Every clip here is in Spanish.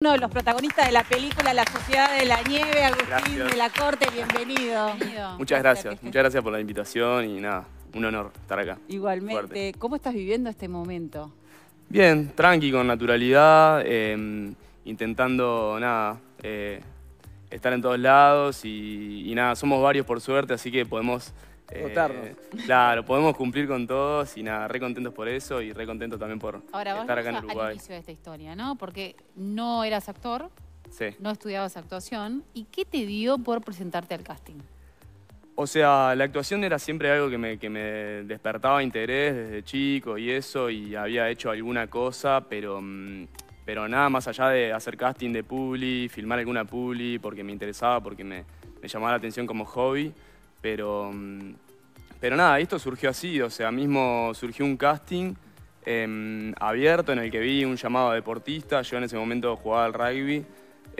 Uno de los protagonistas de la película La Sociedad de la Nieve, Agustín de la Corte, bienvenido. Muchas gracias, muchas gracias por la invitación y nada, un honor estar acá. Igualmente, ¿cómo estás viviendo este momento? Bien, tranqui, con naturalidad, em, intentando nada, eh, estar en todos lados y nada, somos varios por suerte, así que podemos Votarnos. Eh, claro, podemos cumplir con todos y nada, re contentos por eso y re contentos también por estar acá en Uruguay. al inicio de esta historia, ¿no? Porque no eras actor, sí. no estudiabas actuación. ¿Y qué te dio por presentarte al casting? O sea, la actuación era siempre algo que me, que me, despertaba interés desde chico y eso, y había hecho alguna cosa, pero, mm, pero nada más allá de hacer casting de publi, filmar alguna publi, porque me interesaba, porque me, me llamaba la atención como hobby. Pero, mm, pero nada, esto surgió así, o sea, mismo surgió un casting em, abierto en el que vi un llamado a deportista, yo en ese momento jugaba al rugby.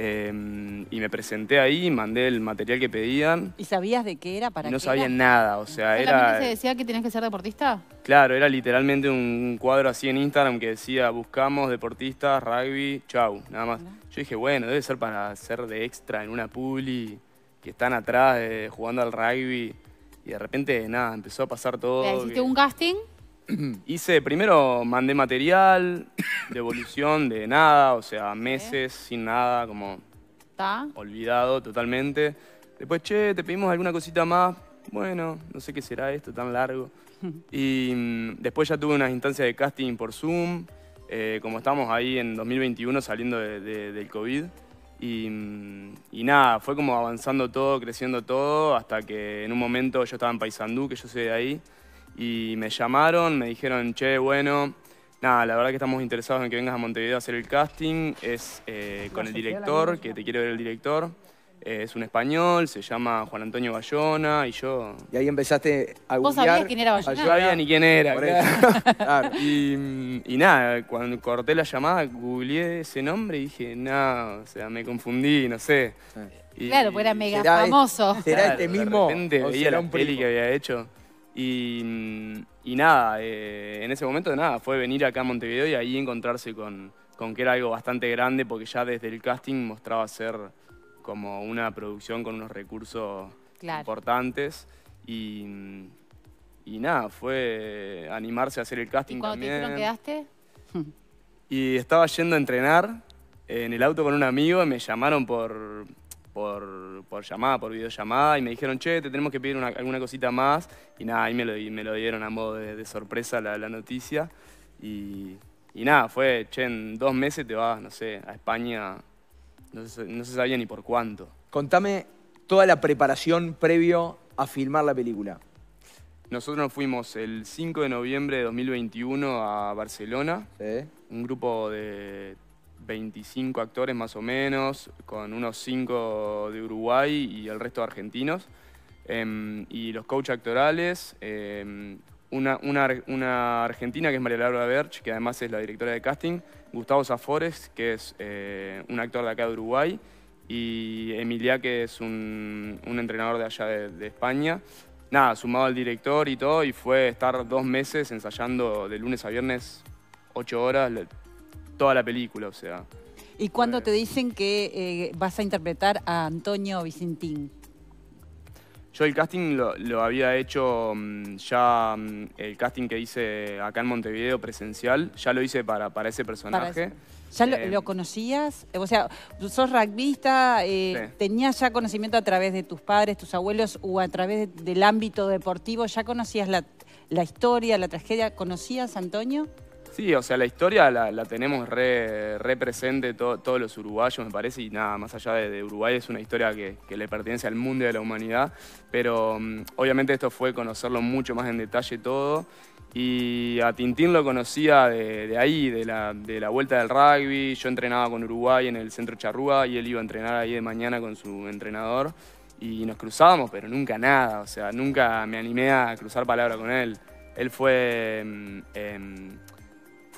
Em, y me presenté ahí, mandé el material que pedían. ¿Y sabías de qué era para No sabía nada, o sea, era... se decía que tenías que ser deportista? Claro, era literalmente un cuadro así en Instagram que decía, buscamos deportistas, rugby, chau, nada más. Yo dije, bueno, debe ser para ser de extra en una puli están atrás eh, jugando al rugby y de repente nada, empezó a pasar todo. ¿Hiciste un casting? Hice, primero mandé material, de evolución de nada, o sea, meses sin nada, como ¿Está? olvidado totalmente. Después, che, te pedimos alguna cosita más, bueno, no sé qué será esto tan largo. y mm, después ya tuve unas instancias de casting por Zoom, eh, como estamos ahí en 2021 saliendo del COVID. Y, nada, fue como avanzando todo, creciendo todo, hasta que en un momento yo estaba en Paysandú, que yo soy de ahí, y me llamaron, me dijeron, che, bueno, nada, la verdad que estamos interesados en que vengas a Montevideo a hacer el casting, es eh, con el director, que te quiero ver el director. Eh, es un español, se llama Juan Antonio Bayona y yo... Y ahí empezaste a ¿Vos sabías quién era Bayona? Yo sabía ni quién era. Y, nada, cuando corté la llamada, googleé ese nombre y dije, no, o sea, me confundí, no sé. claro, porque era mega este famoso. Este, este mismo? veía la peli que había hecho. Y, nada, eh, en ese momento nada, fue venir acá a Montevideo y ahí encontrarse con, con que era algo bastante grande porque ya desde el casting mostraba ser como una producción con unos recursos importantes y, nada, fue animarse a hacer el casting ¿Y cuando también. te quedaste? Y estaba yendo a entrenar en el auto con un amigo y me llamaron por, por, llamada, por videollamada y me dijeron, che, te tenemos que pedir alguna cosita más y nada, ahí me lo, dieron a modo de, sorpresa la, noticia y, y nada, fue, che, en dos meses te vas, no sé, a España no se, sabía ni por cuánto. Contame toda la preparación previo a filmar la película. Nosotros nos fuimos el 5 de noviembre de 2021 a Barcelona. Sí. Un grupo de 25 actores más o menos, con unos 5 de Uruguay y el resto de argentinos. Em, y los coach actorales, em, una, argentina que es María Laura Berch, que además es la directora de casting, Gustavo Zafores, que es eh, un actor de acá de Uruguay, y Emilia, que es un, entrenador de allá de, España. Nada, sumado al director y todo, y fue estar dos meses ensayando de lunes a viernes, ocho horas, toda la película, o sea. ¿Y cuándo eh. te dicen que eh, vas a interpretar a Antonio Vicentín? Yo el casting lo, había hecho mm, ya, mm, el casting que hice acá en Montevideo presencial, ya lo hice para, para ese personaje. ¿Ya eh, lo, conocías? O sea, sos rugbyista, eh, tenías ya conocimiento a través de tus padres, tus abuelos o a través del ámbito deportivo, ¿ya conocías la, la historia, la tragedia? ¿Conocías, Antonio? Sí, o sea, la historia la, tenemos re, presente todos los uruguayos, me parece, y nada, más allá de, Uruguay es una historia que, le pertenece al mundo y a la humanidad, pero mm, obviamente esto fue conocerlo mucho más en detalle todo. Y a Tintín lo conocía de, ahí, de la, vuelta del rugby. Yo entrenaba con Uruguay en el centro Charrúa y él iba a entrenar ahí de mañana con su entrenador. Y nos cruzábamos, pero nunca nada. O sea, nunca me animé a cruzar palabra con él. Él fue. Mm, em,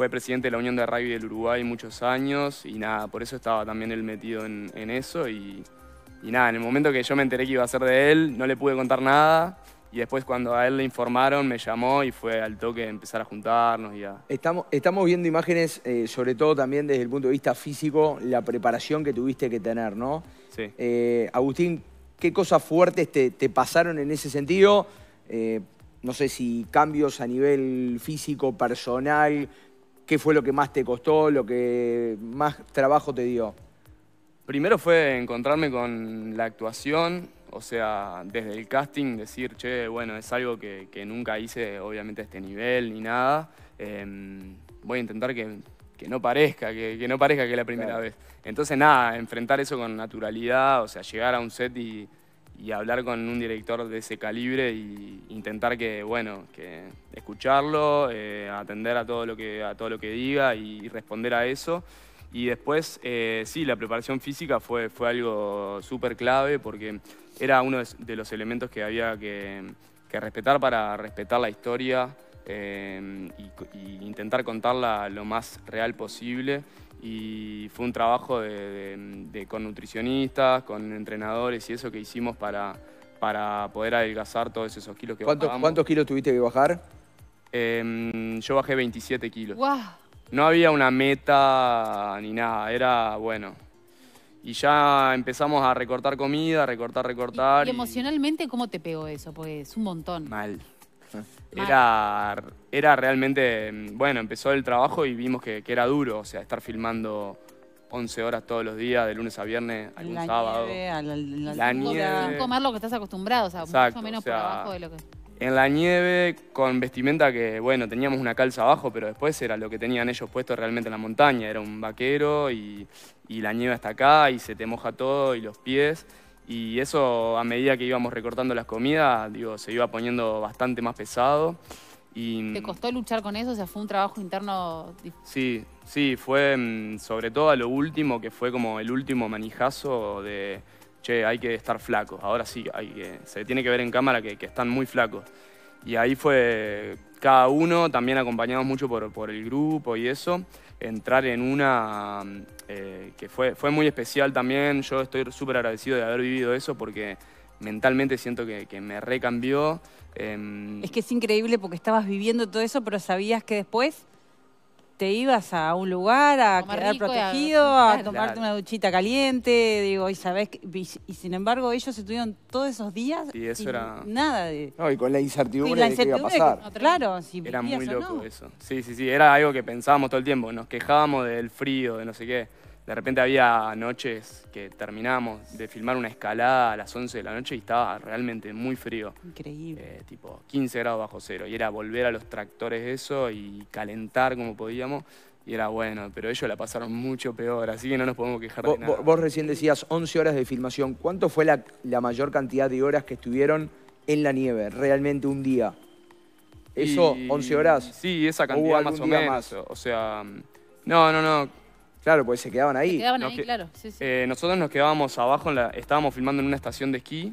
fue presidente de la Unión de Rugby del Uruguay muchos años y nada, por eso estaba también él metido en, eso y, nada, en el momento que yo me enteré que iba a ser de él, no le pude contar nada y después cuando a él le informaron me llamó y fue al toque empezar a juntarnos y Estamos, estamos viendo imágenes, eh, sobre todo también desde el punto de vista físico, la preparación que tuviste que tener, ¿no? Sí. Eh, Agustín, ¿qué cosas fuertes te, pasaron en ese sentido? Eh, no sé si cambios a nivel físico, personal, ¿Qué fue lo que más te costó, lo que más trabajo te dio? Primero fue encontrarme con la actuación, o sea, desde el casting decir, che, bueno, es algo que, nunca hice, obviamente, a este nivel ni nada. Em, voy a intentar que, no parezca, que, no parezca que es la primera vez. Entonces, nada, enfrentar eso con naturalidad, o sea, llegar a un set y y hablar con un director de ese calibre y intentar que, bueno, que escucharlo, eh, atender a todo, lo que, a todo lo que diga y responder a eso. Y después, eh, sí, la preparación física fue, fue algo súper clave porque era uno de los elementos que había que, que respetar para respetar la historia eh, y, y, intentar contarla lo más real posible y fue un trabajo de, con nutricionistas, con entrenadores y eso que hicimos para, para poder adelgazar todos esos kilos que bajamos. ¿Cuántos kilos tuviste que bajar? Em, yo bajé 27 kilos. No había una meta ni nada, era bueno. Y ya empezamos a recortar comida, recortar, recortar. ¿Y, emocionalmente cómo te pegó eso? Porque es un montón. Mal. Era, era realmente, mm, bueno, empezó el trabajo y vimos que, era duro, o sea, estar filmando 11 horas todos los días, de lunes a viernes, algún sábado. la, nieve. lo que estás acostumbrado, o sea, mucho menos por abajo de lo que... En la nieve, con vestimenta que, bueno, teníamos una calza abajo, pero después era lo que tenían ellos puesto realmente en la montaña. Era un vaquero y, y la nieve está acá y se te moja todo y los pies. Y eso a medida que íbamos recortando las comidas, digo, se iba poniendo bastante más pesado. Y, mm, ¿Te costó luchar con eso? O sea, fue un trabajo interno. Sí, sí, fue mm, sobre todo a lo último, que fue como el último manijazo de che, hay que estar flaco. Ahora sí, hay que, se tiene que ver en cámara que están muy flacos. Y ahí fue cada uno, también acompañados mucho por, el grupo y eso, entrar en una eh, que fue, fue muy especial también. Yo estoy súper agradecido de haber vivido eso porque mentalmente siento que, me recambió. Em, es que es increíble porque estabas viviendo todo eso, pero sabías que después te ibas a un lugar a quedar protegido, a, tomarte una duchita caliente, digo, y sabes, y, sin embargo ellos estuvieron todos esos días y eso era nada de y con la incertidumbre, iba a pasar. claro, era muy loco eso. Sí, sí, sí, era algo que pensábamos todo el tiempo, nos quejábamos del frío, de no sé qué. De repente había noches que terminábamos de filmar una escalada a las 11 de la noche y estaba realmente muy frío. Increíble. Eh, tipo 15 grados bajo cero. Y era volver a los tractores eso y calentar como podíamos. Y era bueno, pero ellos la pasaron mucho peor, así que no nos podemos quejar de nada. Vos recién decías 11 horas de filmación. ¿Cuánto fue la, mayor cantidad de horas que estuvieron en la nieve? Realmente un día. ¿Eso, 11 horas? Sí, esa cantidad más o menos. O sea, mm, no, no, no Claro, porque se quedaban ahí. quedaban ahí, eh, nosotros nos quedábamos abajo, en la... estábamos filmando en una estación de esquí.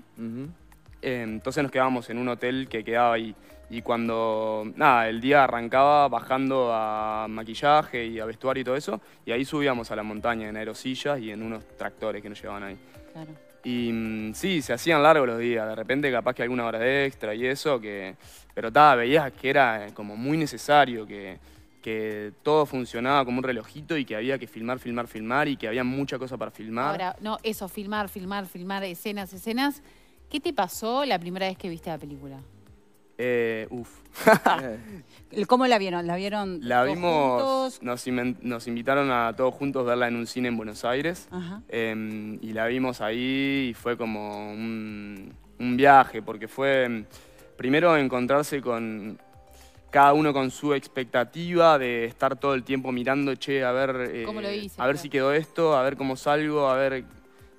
Eh, entonces nos quedábamos en un hotel que quedaba ahí. Y cuando, nada, el día arrancaba bajando a maquillaje y a vestuario y todo eso, y ahí subíamos a la montaña en aerosillas y en unos tractores que nos llevaban ahí. Claro. Y mm, sí, se hacían largos los días, de repente capaz que alguna hora de extra y eso, que, pero estaba veías que era eh, como muy necesario, que que todo funcionaba como un relojito y que había que filmar, filmar, filmar y que había mucha cosa para filmar. Ahora, no, eso, filmar, filmar, filmar, escenas, escenas. ¿Qué te pasó la primera vez que viste la película? Eh, uf. Eh. ¿Cómo la vieron? ¿La vieron La vimos, nos, invitaron a todos juntos a verla en un cine en Buenos Aires em, y la vimos ahí y fue como un, un viaje porque fue em, primero encontrarse con, cada uno con su expectativa de estar todo el tiempo mirando, che, a ver, eh, a ver si quedó esto, a ver cómo salgo, a ver,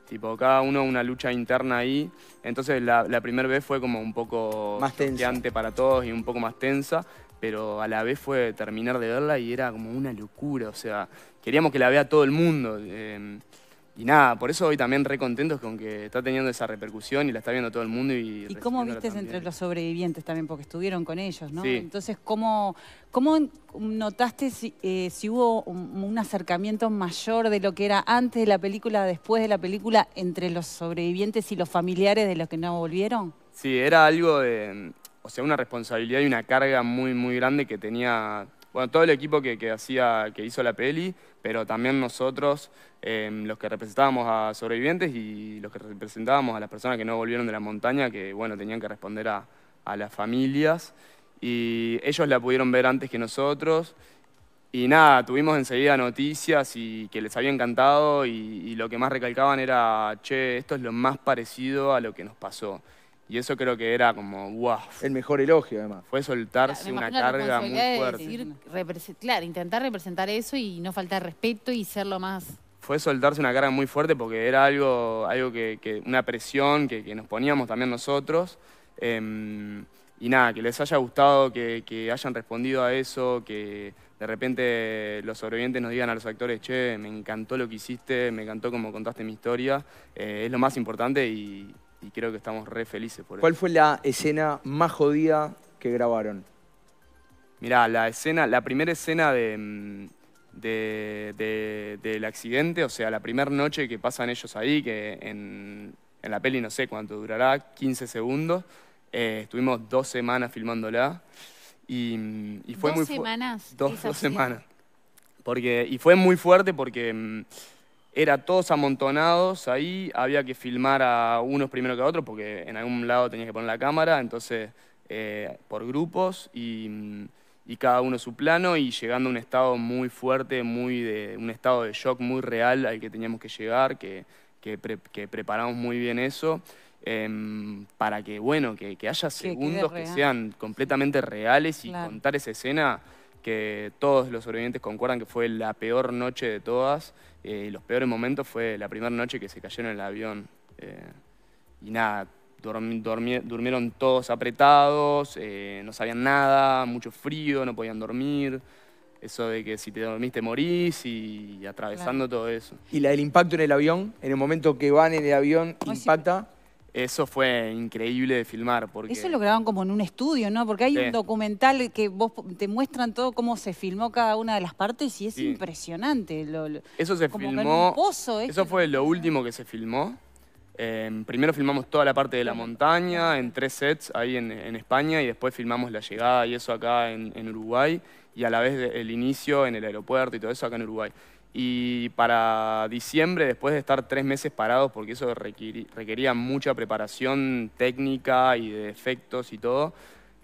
tipo, cada uno una lucha interna ahí. Entonces la, primera vez fue como un poco más para todos y un poco más tensa, pero a la vez fue terminar de verla y era como una locura, o sea, queríamos que la vea todo el mundo. Eh, y nada, por eso hoy también re contentos con que está teniendo esa repercusión y la está viendo todo el mundo. ¿Y, cómo viste entre los sobrevivientes también? Porque estuvieron con ellos, ¿no? Sí. Entonces, ¿cómo, cómo notaste si, eh, hubo un, acercamiento mayor de lo que era antes de la película, después de la película, entre los sobrevivientes y los familiares de los que no volvieron? Sí, era algo de, o sea, una responsabilidad y una carga muy, muy grande que tenía bueno, todo el equipo que, que, hizo la peli, pero también nosotros, em, los que representábamos a sobrevivientes y los que representábamos a las personas que no volvieron de la montaña, que bueno, tenían que responder a, las familias. Y ellos la pudieron ver antes que nosotros. Y nada, tuvimos enseguida noticias y que les había encantado y lo que más recalcaban era, che, esto es lo más parecido a lo que nos pasó. Y eso creo que era como, wow. El mejor elogio, además. Fue soltarse una carga muy fuerte. claro, intentar representar eso y no faltar respeto y ser lo más... Fue soltarse una carga muy fuerte porque era algo, algo que, una presión que, nos poníamos también nosotros. Em, y nada, que les haya gustado, que, hayan respondido a eso, que de repente los sobrevivientes nos digan a los actores, che, me encantó lo que hiciste, me encantó como contaste mi historia, eh, es lo más importante y y creo que estamos re felices por eso. ¿Cuál fue la escena más jodida que grabaron? Mirá, la escena, la primera escena mm, de, del accidente, o sea, la primera noche que pasan ellos ahí, que en, en la peli no sé cuánto durará, 15 segundos, eh, estuvimos dos semanas filmándola y, fue ¿Dos semanas? Dos, dos semanas. Porque, y fue muy fuerte porque mm, era todos amontonados ahí, había que filmar a unos primero que a otros porque en algún lado tenías que poner la cámara, entonces eh, por grupos y, cada uno su plano y llegando a un estado muy fuerte, muy de, un estado de shock muy real al que teníamos que llegar, que, preparamos muy bien eso. Em, para que, bueno, que, haya segundos que, sean completamente reales y contar esa escena que todos los sobrevivientes concuerdan que fue la peor noche de todas. Eh, los peores momentos fue la primera noche que se cayeron en el avión. Eh, y nada, durmieron todos apretados, eh, no sabían nada, mucho frío, no podían dormir. Eso de que si te dormiste morís y, atravesando todo eso. ¿Y la del impacto en el avión? En el momento que van en el avión, impacta. Eso fue increíble de filmar. Porque... Eso lo graban como en un estudio, ¿no? Porque hay un documental que vos te muestran todo cómo se filmó cada una de las partes y es impresionante. eso se filmó. Este eso fue lo último que se filmó. Em, primero filmamos toda la parte de la montaña en tres sets ahí en, España y después filmamos la llegada y eso acá en, en Uruguay y a la vez el inicio en el aeropuerto y todo eso acá en Uruguay. Y para diciembre, después de estar tres meses parados, porque eso requería mucha preparación técnica y de efectos y todo,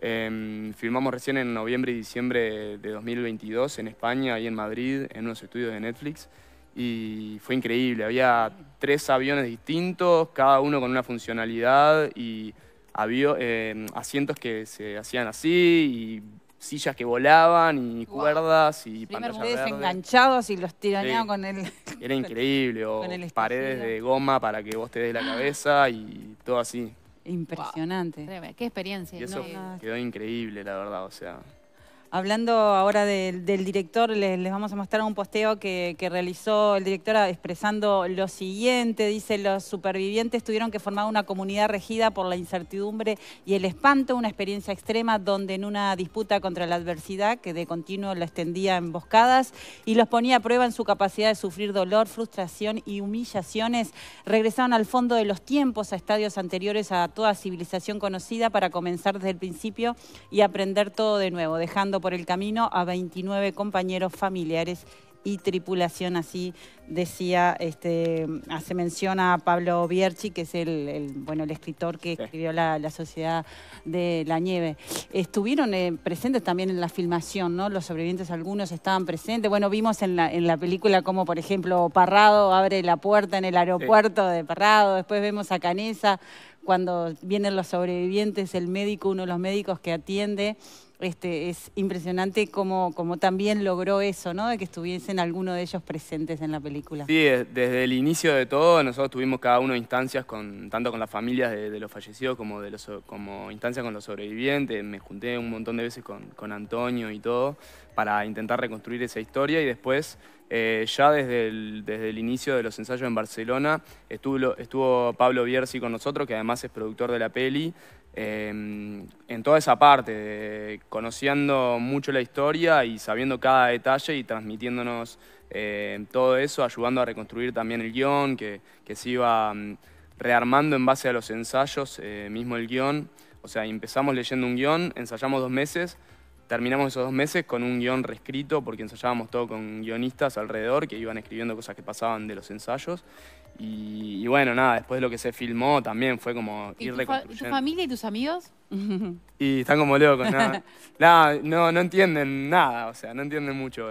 em, firmamos filmamos recién en noviembre y diciembre de 2022 en España, y en Madrid, en unos estudios de Netflix. Y fue increíble, había tres aviones distintos, cada uno con una funcionalidad y había em, asientos que se hacían así y sillas que volaban y cuerdas y pantallas enganchados y los tiraneaban con el... Era increíble, o paredes de goma para que vos te des la ¡Ah! cabeza y todo así. Impresionante. Qué experiencia. eso quedó increíble, la verdad, o sea... Hablando ahora del, director, les, vamos a mostrar un posteo que, realizó el director expresando lo siguiente. Dice, los supervivientes tuvieron que formar una comunidad regida por la incertidumbre y el espanto, una experiencia extrema donde en una disputa contra la adversidad que de continuo la extendía emboscadas y los ponía a prueba en su capacidad de sufrir dolor, frustración y humillaciones, regresaron al fondo de los tiempos, a estadios anteriores a toda civilización conocida para comenzar desde el principio y aprender todo de nuevo, dejando por el camino a 29 compañeros familiares y tripulación, así decía, este, hace mención a Pablo Bierchi, que es el, bueno, el escritor que escribió la, Sociedad de la Nieve. Estuvieron eh, presentes también en la filmación, ¿no? Los sobrevivientes algunos estaban presentes. Bueno, vimos en la, en la película como, por ejemplo, Parrado abre la puerta en el aeropuerto de Parrado, después vemos a Canesa, cuando vienen los sobrevivientes, el médico, uno de los médicos que atiende este, es impresionante cómo, también logró eso, ¿no? De que estuviesen alguno de ellos presentes en la película. Sí, desde el inicio de todo nosotros tuvimos cada uno instancias tanto con las familias de, los fallecidos como, instancias con los sobrevivientes. Me junté un montón de veces con, Antonio y todo para intentar reconstruir esa historia y después eh, ya desde el, desde el, inicio de los ensayos en Barcelona estuvo, estuvo Pablo Bierzi con nosotros, que además es productor de la peli, Em, en toda esa parte, conociendo mucho la historia y sabiendo cada detalle y transmitiéndonos em, todo eso, ayudando a reconstruir también el guión, que, se iba em, rearmando en base a los ensayos, eh, mismo el guión. O sea, empezamos leyendo un guión, ensayamos dos meses, terminamos esos dos meses con un guión reescrito, porque ensayábamos todo con guionistas alrededor que iban escribiendo cosas que pasaban de los ensayos. Y, bueno, nada, después de lo que se filmó también fue como ir tu familia y tus amigos? y están como locos, nada. nada no, no entienden nada, o sea, no entienden mucho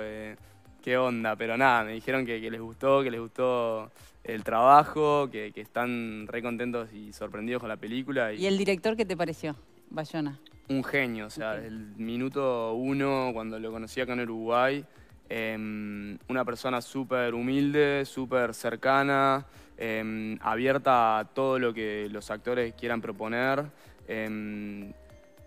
qué onda, pero nada, me dijeron que, les gustó, que les gustó el trabajo, que, están re contentos y sorprendidos con la película. ¿Y el director qué te pareció, Bayona? un genio, o sea, el minuto uno, cuando lo conocí acá en Uruguay, em, una persona súper humilde, súper cercana, em, abierta a todo lo que los actores quieran proponer. Em,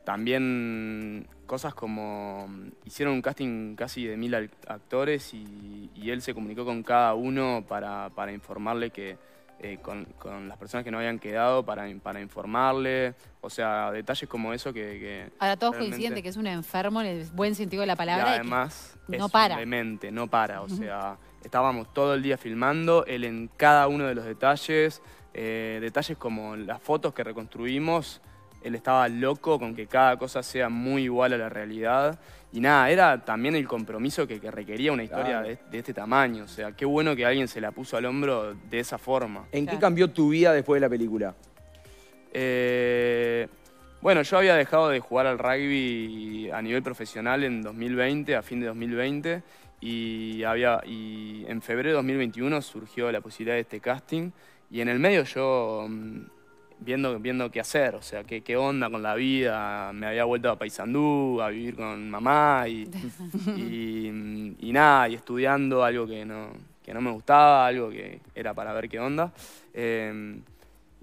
también cosas como hicieron un casting casi de mil actores y, él se comunicó con cada uno para informarle que, eh, con, las personas que no habían quedado para, para informarle, o sea, detalles como eso que... Ahora todos es coinciden que es un enfermo en el buen sentido de la palabra. Y además, no para. Demente, no para, o sea, estábamos todo el día filmando, él en cada uno de los detalles, eh, detalles como las fotos que reconstruimos él estaba loco con que cada cosa sea muy igual a la realidad. Y nada, era también el compromiso que, requería una historia de, este tamaño. O sea, qué bueno que alguien se la puso al hombro de esa forma. ¿En qué cambió tu vida después de la película? Eh, bueno, yo había dejado de jugar al rugby a nivel profesional en 2020, a fin de 2020, y, había, y en febrero de 2021 surgió la posibilidad de este casting. Y en el medio yo mm, viendo, viendo qué hacer, o sea, qué, qué onda con la vida. Me había vuelto a Paysandú a vivir con mamá y, y, nada, y estudiando algo que no, que no me gustaba, algo que era para ver qué onda. Em,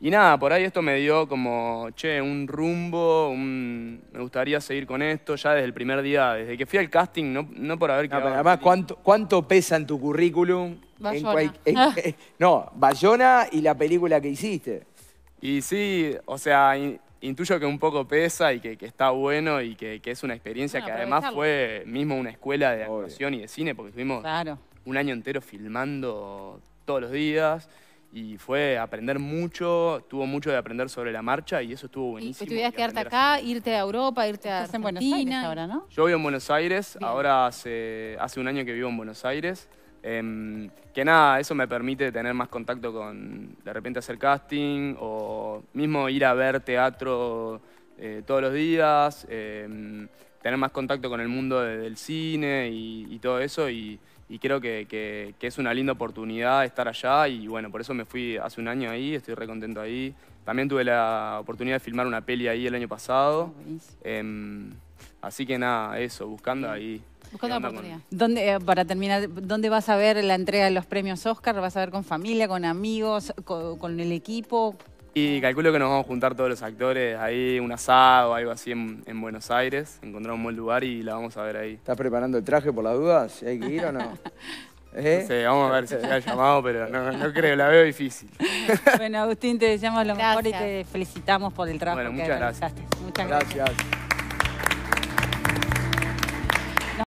y nada, por ahí esto me dio como, che, un rumbo, me gustaría seguir con esto ya desde el primer día, desde que fui al casting, no, no por haber quedado... además, ¿cuánto, ¿cuánto pesa en tu currículum? Bayona. no, Bayona y la película que hiciste. Y sí, o sea, intuyo que un poco pesa y que, está bueno y que, es una experiencia que además fue mismo una escuela de actuación y de cine, porque estuvimos un año entero filmando todos los días y fue aprender mucho, tuvo mucho de aprender sobre la marcha y eso estuvo buenísimo. Y tuvieras que quedarte acá, irte a Europa, irte a China Yo vivo en Buenos Aires, ahora hace, hace un año que vivo en Buenos Aires. Em, que nada, eso me permite tener más contacto con, de repente hacer casting o mismo ir a ver teatro eh, todos los días, em, tener más contacto con el mundo del cine y, todo eso y, creo que, que, es una linda oportunidad estar allá y bueno, por eso me fui hace un año ahí, estoy re contento ahí. También tuve la oportunidad de filmar una peli ahí el año pasado. Em, así que nada, eso, buscando ahí. Buscando ¿Dónde, eh, para terminar, ¿dónde vas a ver la entrega de los premios Oscar? ¿Vas a ver con familia, con amigos, con, el equipo? Y calculo que nos vamos a juntar todos los actores ahí, un asado, algo así en, Buenos Aires, Encontramos un buen lugar y la vamos a ver ahí. ¿Estás preparando el traje por las dudas? ¿Si hay que ir o no? ¿Eh? No sé, vamos a ver si llega ha llamado, pero no, creo, la veo difícil. Bueno, Agustín, te deseamos lo mejor y te felicitamos por el trabajo bueno, muchas gracias. Muchas gracias. gracias.